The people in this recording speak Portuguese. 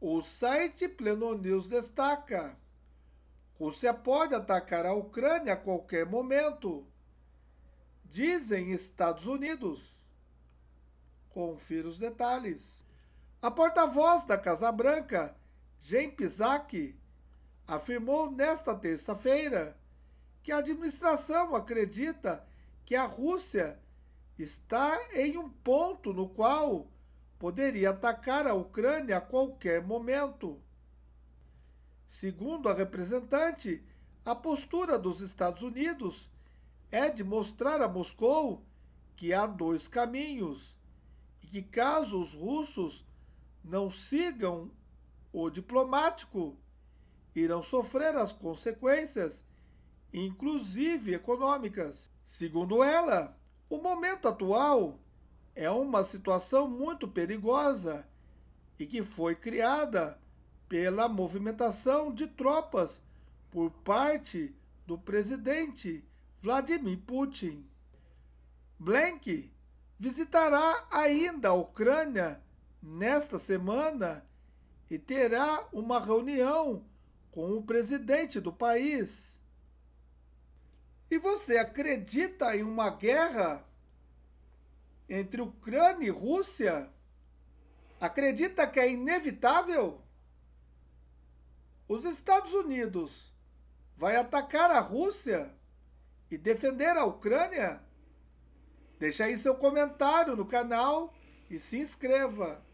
O site Pleno News destaca: Rússia pode atacar a Ucrânia a qualquer momento. Dizem Estados Unidos. Confira os detalhes. A porta-voz da Casa Branca, Jen Psaki, afirmou nesta terça-feira que a administração acredita que a Rússia está em um ponto no qual poderia atacar a Ucrânia a qualquer momento. Segundo a representante, a postura dos Estados Unidos é de mostrar a Moscou que há dois caminhos e que, caso os russos não sigam o diplomático, irão sofrer as consequências, inclusive econômicas. Segundo ela, o momento atual é uma situação muito perigosa e que foi criada pela movimentação de tropas por parte do presidente Vladimir Putin. Blank visitará ainda a Ucrânia nesta semana e terá uma reunião com o presidente do país. E você acredita em uma guerra? entre Ucrânia e Rússia acredita que é inevitável? Os Estados Unidos vai atacar a Rússia e defender a Ucrânia? Deixe aí seu comentário no canal e se inscreva.